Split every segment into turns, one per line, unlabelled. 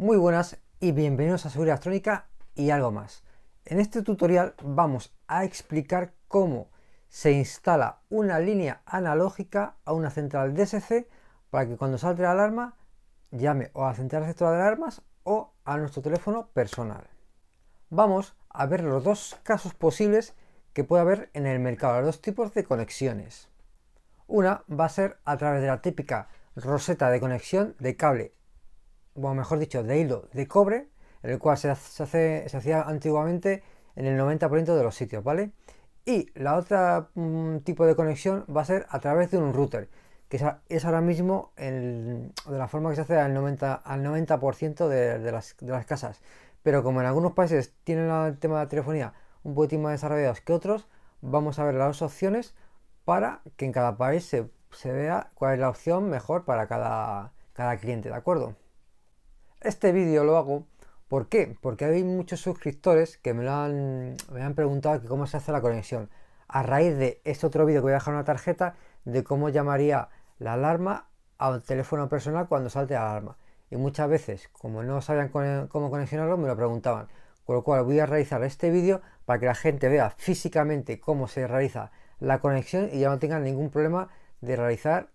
Muy buenas y bienvenidos a Seguridad electrónica y algo más. En este tutorial vamos a explicar cómo se instala una línea analógica a una central DSC para que cuando salte la alarma llame o a la central de alarmas o a nuestro teléfono personal. Vamos a ver los dos casos posibles que puede haber en el mercado, los dos tipos de conexiones. Una va a ser a través de la típica roseta de conexión de cable o mejor dicho, de hilo de cobre, en el cual se, hace, se hacía antiguamente en el 90% de los sitios, ¿vale? Y la otra mm, tipo de conexión va a ser a través de un router, que es, ahora mismo el, de la forma que se hace al 90%, al 90 de, de, las, de, las, casas. Pero como en algunos países tienen el tema de la telefonía un poquito más desarrollados que otros, vamos a ver las dos opciones para que en cada país se, se vea cuál es la opción mejor para cada, cada cliente, ¿de acuerdo? Este vídeo lo hago. porque Porque hay muchos suscriptores que me lo han, me han preguntado cómo se hace la conexión. A raíz de este otro vídeo que voy a dejar una tarjeta de cómo llamaría la alarma al teléfono personal cuando salte la alarma. Y muchas veces, como no sabían cómo conexionarlo, me lo preguntaban. Con lo cual voy a realizar este vídeo para que la gente vea físicamente cómo se realiza la conexión y ya no tengan ningún problema de realizar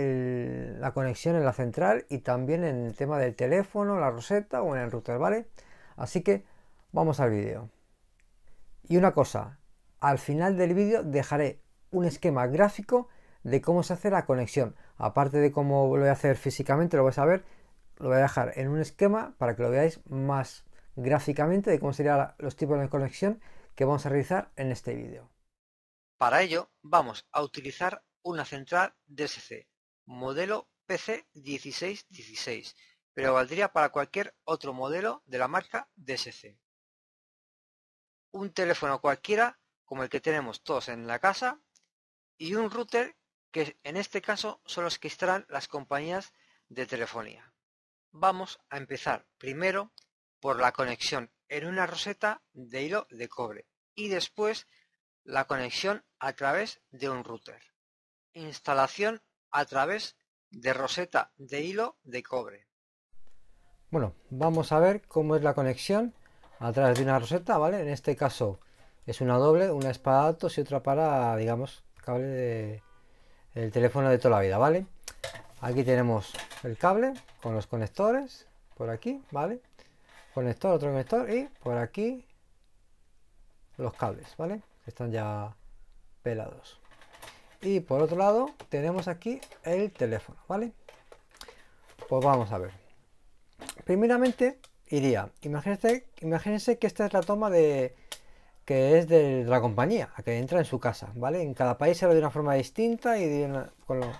la conexión en la central y también en el tema del teléfono, la roseta o en el router, ¿vale? Así que vamos al vídeo. Y una cosa, al final del vídeo dejaré un esquema gráfico de cómo se hace la conexión. Aparte de cómo lo voy a hacer físicamente, lo vais a ver, lo voy a dejar en un esquema para que lo veáis más gráficamente de cómo serían los tipos de conexión que vamos a realizar en este vídeo. Para ello vamos a utilizar una central DSC modelo pc 1616, pero valdría para cualquier otro modelo de la marca DSC. Un teléfono cualquiera, como el que tenemos todos en la casa, y un router que en este caso son los que instalan las compañías de telefonía. Vamos a empezar primero por la conexión en una roseta de hilo de cobre y después la conexión a través de un router. Instalación a través de roseta de hilo de cobre. Bueno, vamos a ver cómo es la conexión a través de una roseta, ¿vale? En este caso es una doble, una es para datos y otra para, digamos, cable de el teléfono de toda la vida, ¿vale? Aquí tenemos el cable con los conectores, por aquí, ¿vale? Conector, otro conector y por aquí los cables, ¿vale? Están ya pelados. Y por otro lado, tenemos aquí el teléfono, ¿vale? Pues vamos a ver. Primeramente, iría. Imagínense, imagínense que esta es la toma de que es de la compañía, a que entra en su casa, ¿vale? En cada país se de una forma distinta y con, lo,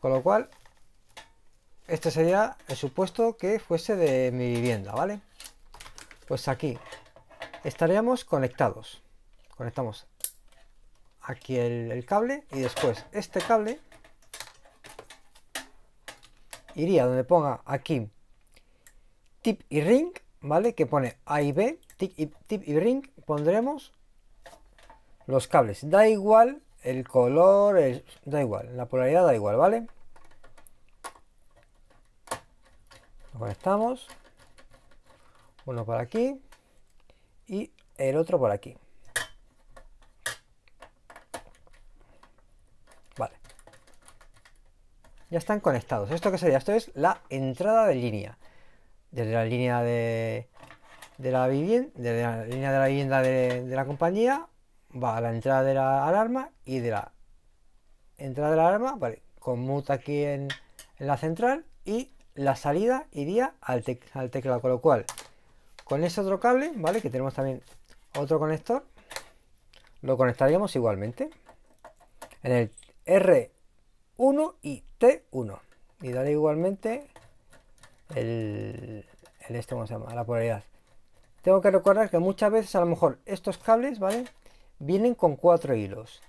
con lo cual este sería el supuesto que fuese de mi vivienda, ¿vale? Pues aquí estaríamos conectados. Conectamos aquí el, cable y después este cable iría donde ponga aquí tip y ring, ¿vale? Que pone A y B, tip y, ring, pondremos los cables. Da igual el color, da igual, la polaridad da igual, ¿vale? Lo conectamos. Uno por aquí y el otro por aquí. ya están conectados. ¿Esto que sería? Esto es la entrada de línea. Desde la línea de, la vivienda, desde la línea de la vivienda de, la compañía, va a la entrada de la alarma y de la entrada de la alarma, vale, conmuta aquí en, la central y la salida iría al, al teclado, con lo cual con ese otro cable, ¿vale? Que tenemos también otro conector, lo conectaríamos igualmente. En el R 1 y T1. Y daré igualmente el, el esto, ¿cómo se llama? La polaridad. Tengo que recordar que muchas veces a lo mejor estos cables, ¿vale? Vienen con cuatro hilos.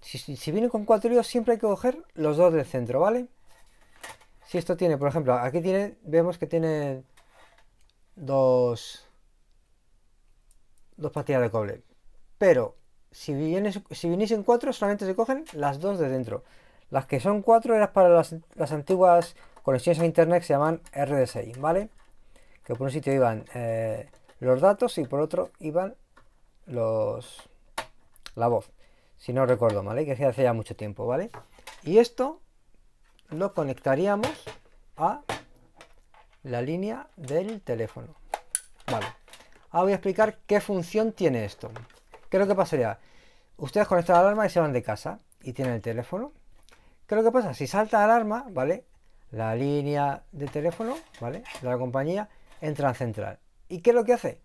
Si, si, vienen con cuatro hilos siempre hay que coger los dos del centro, ¿vale? Si esto tiene, por ejemplo, aquí tiene, vemos que tiene dos, dos pastillas de cobre. Pero si, vienen si viniesen cuatro solamente se cogen las dos de dentro. Las que son cuatro eran para las, antiguas conexiones a internet que se llaman RDSI, ¿vale? Que por un sitio iban eh, los datos y por otro iban los la voz, si no recuerdo mal, ¿eh? que que hace ya mucho tiempo, ¿vale? Y esto lo conectaríamos a la línea del teléfono. Vale. Ahora voy a explicar qué función tiene esto. ¿Qué es lo que pasaría? Ustedes conectan la alarma y se van de casa y tienen el teléfono. ¿Qué lo que pasa? Si salta alarma, ¿vale? La línea de teléfono, ¿vale? De la compañía entra en central. ¿Y qué es lo que hace?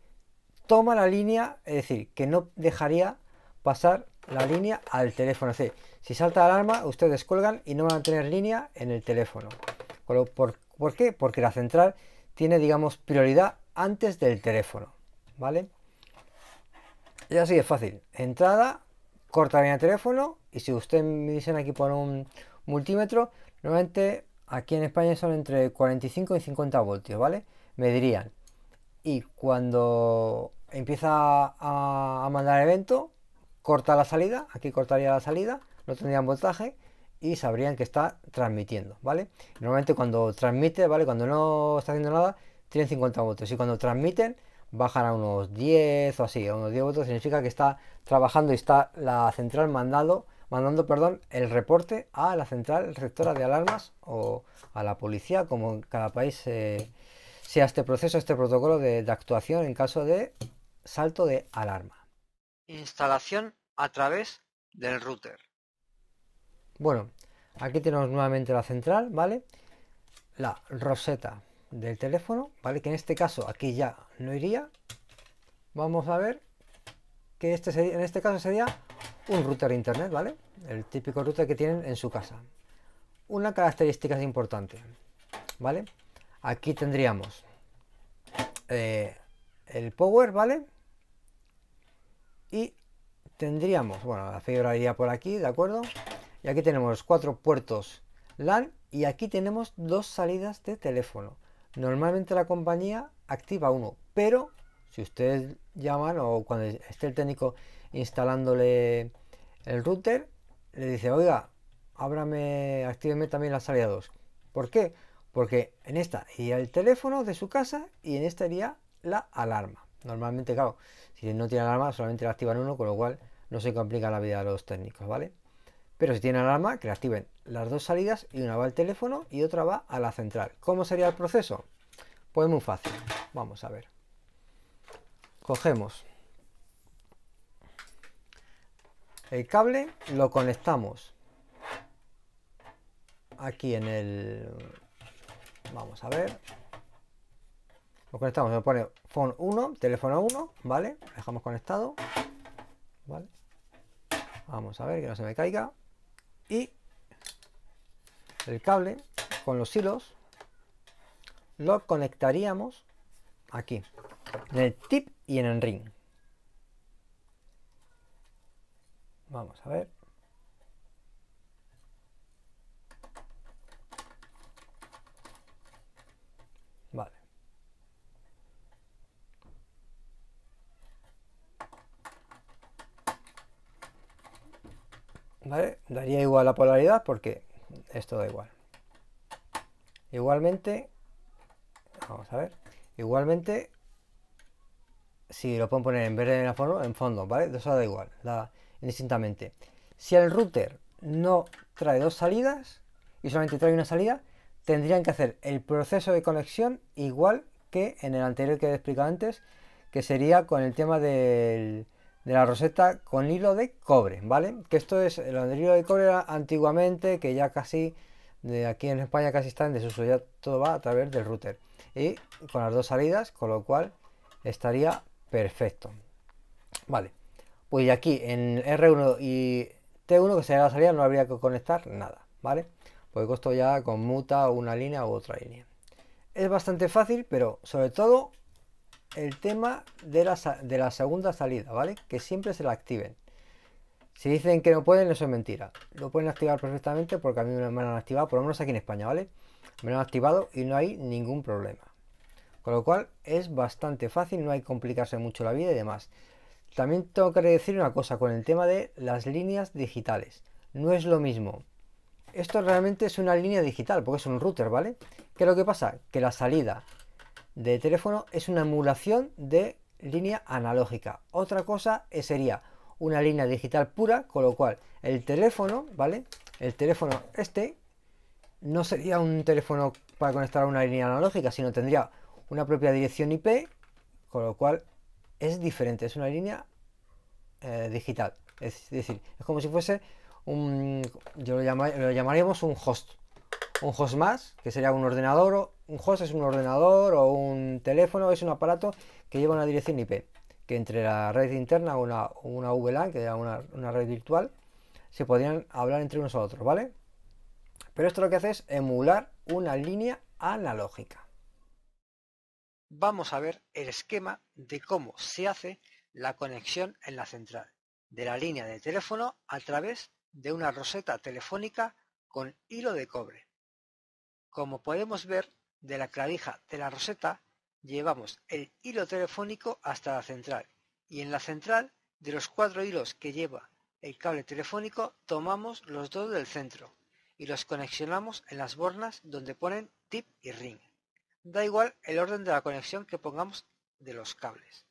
Toma la línea, es decir, que no dejaría pasar la línea al teléfono. Es si salta alarma, ustedes colgan y no van a tener línea en el teléfono. ¿Por, ¿Por qué? Porque la central tiene, digamos, prioridad antes del teléfono, ¿vale? Y así es fácil. Entrada, corta la línea teléfono y si usted me dicen aquí por un, multímetro, normalmente aquí en España son entre 45 y 50 voltios, ¿vale? Medirían. Y cuando empieza a, mandar evento, corta la salida, aquí cortaría la salida, no tendrían voltaje y sabrían que está transmitiendo, ¿vale? Normalmente cuando transmite, ¿vale? Cuando no está haciendo nada, tienen 50 voltios y cuando transmiten bajan a unos 10 o así, a unos 10 voltios significa que está trabajando y está la central mandando mandando perdón, el reporte a la central rectora de alarmas o a la policía, como en cada país eh, sea este proceso, este protocolo de, actuación en caso de salto de alarma. Instalación a través del router. Bueno, aquí tenemos nuevamente la central, ¿vale? La roseta del teléfono, ¿vale? Que en este caso aquí ya no iría. Vamos a ver que este en este caso sería un router internet, ¿vale? El típico router que tienen en su casa. Una característica importante, ¿vale? Aquí tendríamos eh, el power, ¿vale? Y tendríamos, bueno, la fibra iría por aquí, ¿de acuerdo? Y aquí tenemos cuatro puertos LAN y aquí tenemos dos salidas de teléfono. Normalmente la compañía activa uno, pero si ustedes llaman o cuando esté el técnico instalándole el router, le dice, oiga, ábrame, actívenme también la salida 2. ¿Por qué? Porque en esta iría el teléfono de su casa y en esta iría la alarma. Normalmente, claro, si no tiene alarma, solamente la activan uno, con lo cual no se complica la vida de los técnicos, ¿vale? Pero si tiene alarma, que activen las dos salidas y una va al teléfono y otra va a la central. ¿Cómo sería el proceso? Pues muy fácil. Vamos a ver. Cogemos el cable, lo conectamos aquí en el... Vamos a ver. Lo conectamos, me pone phone 1, teléfono 1, ¿vale? dejamos conectado. ¿Vale? Vamos a ver que no se me caiga. Y el cable con los hilos lo conectaríamos aquí, en el tip y en el ring. Vamos a ver. Vale. Vale, daría igual la polaridad porque esto da igual. Igualmente, vamos a ver, igualmente, si lo puedo poner en verde en el fondo, en fondo, ¿vale? Eso da igual indistintamente. Si el router no trae dos salidas y solamente trae una salida, tendrían que hacer el proceso de conexión igual que en el anterior que he explicado antes, que sería con el tema de la roseta con hilo de cobre, ¿vale? Que esto es, el hilo de cobre antiguamente, que ya casi, de aquí en España casi está en desuso, ya todo va a través del router. Y con las dos salidas, con lo cual estaría perfecto. Vale. Pues aquí en R1 y T1, que sería la salida, no habría que conectar nada, ¿vale? Pues esto ya conmuta una línea u otra línea. Es bastante fácil, pero sobre todo el tema de la, de la segunda salida, ¿vale? Que siempre se la activen. Si dicen que no pueden, eso es mentira. Lo pueden activar perfectamente porque a mí me lo han activado, por lo menos aquí en España, ¿vale? Me lo han activado y no hay ningún problema. Con lo cual es bastante fácil, no hay que complicarse mucho la vida y demás. También tengo que decir una cosa con el tema de las líneas digitales. No es lo mismo. Esto realmente es una línea digital, porque es un router, ¿vale? ¿Qué es lo que pasa? Que la salida de teléfono es una emulación de línea analógica. Otra cosa sería una línea digital pura, con lo cual el teléfono, ¿vale? El teléfono este no sería un teléfono para conectar a una línea analógica, sino tendría una propia dirección IP, con lo cual es diferente, es una línea eh, digital. Es decir, es como si fuese un, yo lo, llamaríamos un host. Un host más, que sería un ordenador, un host es un ordenador o un teléfono, es un aparato que lleva una dirección IP, que entre la red interna o una, una VLAN, que era una, una red virtual, se podrían hablar entre unos a otros, ¿vale? Pero esto lo que hace es emular una línea analógica vamos a ver el esquema de cómo se hace la conexión en la central de la línea de teléfono a través de una roseta telefónica con hilo de cobre. Como podemos ver, de la clavija de la roseta llevamos el hilo telefónico hasta la central y en la central de los cuatro hilos que lleva el cable telefónico tomamos los dos del centro y los conexionamos en las bornas donde ponen tip y ring. Da igual el orden de la conexión que pongamos de los cables.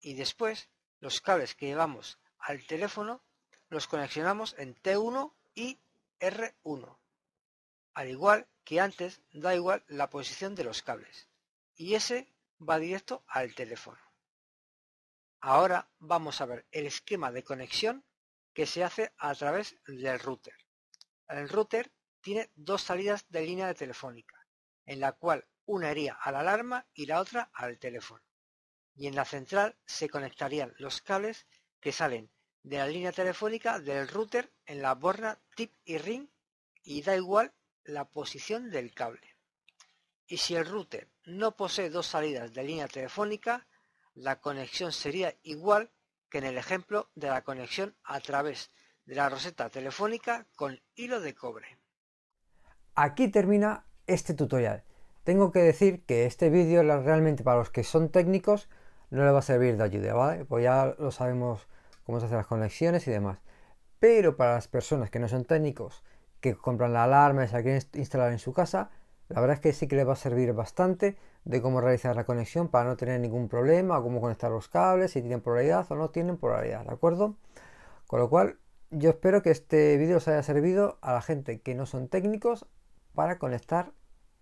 Y después, los cables que llevamos al teléfono los conexionamos en T1 y R1. Al igual que antes, da igual la posición de los cables. Y ese va directo al teléfono. Ahora vamos a ver el esquema de conexión que se hace a través del router. El router tiene dos salidas de línea de telefónica, en la cual una iría a la alarma y la otra al teléfono. Y en la central se conectarían los cables que salen de la línea telefónica del router en la borna tip y ring y da igual la posición del cable. Y si el router no posee dos salidas de línea telefónica, la conexión sería igual que en el ejemplo de la conexión a través de la roseta telefónica con hilo de cobre. Aquí termina este tutorial. Tengo que decir que este vídeo realmente para los que son técnicos no le va a servir de ayuda, ¿vale? Pues ya lo sabemos cómo se hacen las conexiones y demás. Pero para las personas que no son técnicos, que compran la alarma y se la quieren instalar en su casa, la verdad es que sí que les va a servir bastante de cómo realizar la conexión para no tener ningún problema, cómo conectar los cables, si tienen polaridad o no tienen polaridad, ¿de acuerdo? Con lo cual, yo espero que este vídeo os haya servido a la gente que no son técnicos para conectar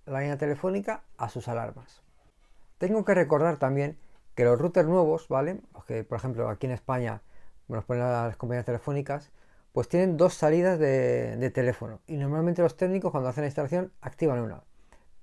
la línea telefónica a sus alarmas. Tengo que recordar también que los routers nuevos, ¿vale? Los que, por ejemplo, aquí en España nos ponen las compañías telefónicas, pues tienen dos salidas de, teléfono. Y normalmente los técnicos cuando hacen la instalación activan una.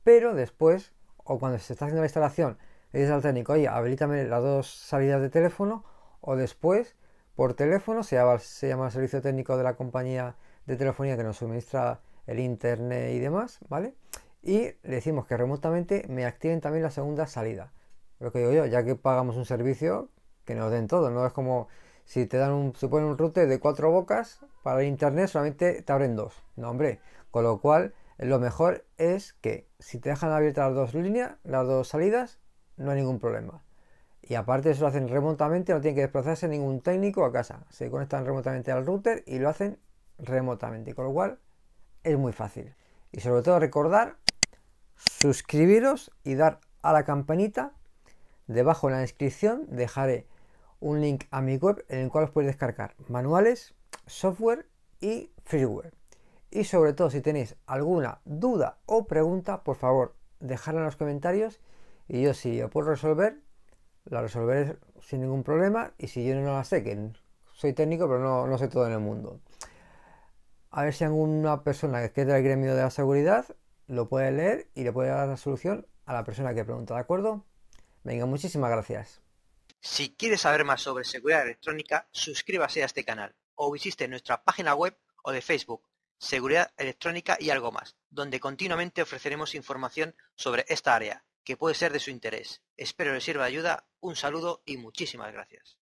Pero después, o cuando se está haciendo la instalación, le dices al técnico, oye, habilítame las dos salidas de teléfono, o después, por teléfono, se llama el servicio técnico de la compañía de telefonía que nos suministra el internet y demás, ¿vale? Y le decimos que remotamente me activen también la segunda salida. Lo que digo yo, ya que pagamos un servicio, que nos den todo. No es como si te dan un, supone un router de cuatro bocas para el internet, solamente te abren dos. No, Con lo cual, lo mejor es que si te dejan abiertas las dos líneas, las dos salidas, no hay ningún problema. Y aparte eso lo hacen remotamente, no tienen que desplazarse ningún técnico a casa. Se conectan remotamente al router y lo hacen remotamente, con lo cual es muy fácil. Y sobre todo recordar suscribiros y dar a la campanita. Debajo en la descripción dejaré un link a mi web en el cual os podéis descargar manuales, software y freeware. Y sobre todo si tenéis alguna duda o pregunta, por favor, dejadla en los comentarios y yo si yo puedo resolver, la resolveré sin ningún problema y si yo no la sé, que soy técnico pero no, no sé todo en el mundo. A ver si alguna persona que es del gremio de la seguridad lo puede leer y le puede dar la solución a la persona que pregunta, ¿de acuerdo? Venga, muchísimas gracias. Si quieres saber más sobre seguridad electrónica, suscríbase a este canal o visite nuestra página web o de Facebook, Seguridad Electrónica y algo más, donde continuamente ofreceremos información sobre esta área, que puede ser de su interés. Espero les sirva ayuda, un saludo y muchísimas gracias.